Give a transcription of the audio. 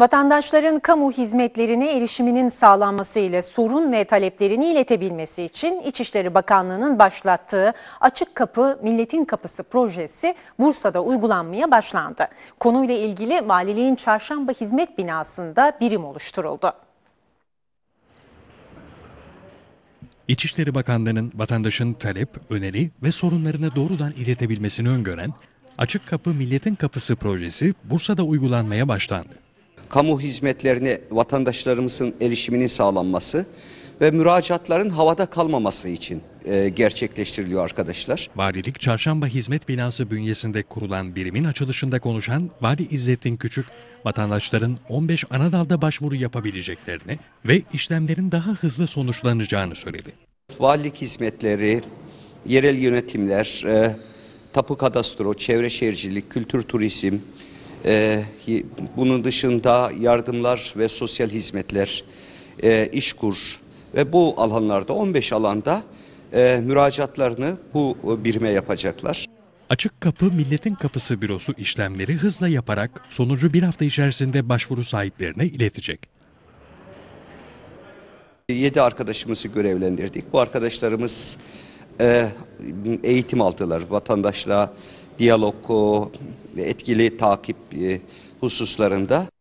Vatandaşların kamu hizmetlerine erişiminin sağlanması ile sorun ve taleplerini iletebilmesi için İçişleri Bakanlığı'nın başlattığı Açık Kapı Milletin Kapısı projesi Bursa'da uygulanmaya başlandı. Konuyla ilgili valiliğin çarşamba hizmet binasında birim oluşturuldu. İçişleri Bakanlığı'nın vatandaşın talep, öneri ve sorunlarını doğrudan iletebilmesini öngören Açık Kapı Milletin Kapısı projesi Bursa'da uygulanmaya başlandı kamu hizmetlerine vatandaşlarımızın erişiminin sağlanması ve müracaatların havada kalmaması için e, gerçekleştiriliyor arkadaşlar. Valilik Çarşamba Hizmet Binası bünyesinde kurulan birimin açılışında konuşan Vali İzzettin Küçük, vatandaşların 15 ana dalda başvuru yapabileceklerini ve işlemlerin daha hızlı sonuçlanacağını söyledi. Valilik hizmetleri, yerel yönetimler, e, tapu kadastro, çevre şehircilik, kültür turizm, e, bunun dışında yardımlar ve sosyal hizmetler, e, işkur ve bu alanlarda 15 alanda e, müracaatlarını bu birime yapacaklar. Açık Kapı Milletin Kapısı Bürosu işlemleri hızla yaparak sonucu bir hafta içerisinde başvuru sahiplerine iletecek. 7 arkadaşımızı görevlendirdik. Bu arkadaşlarımız e, eğitim aldılar, vatandaşla diyalog, etkili takip e, hususlarında.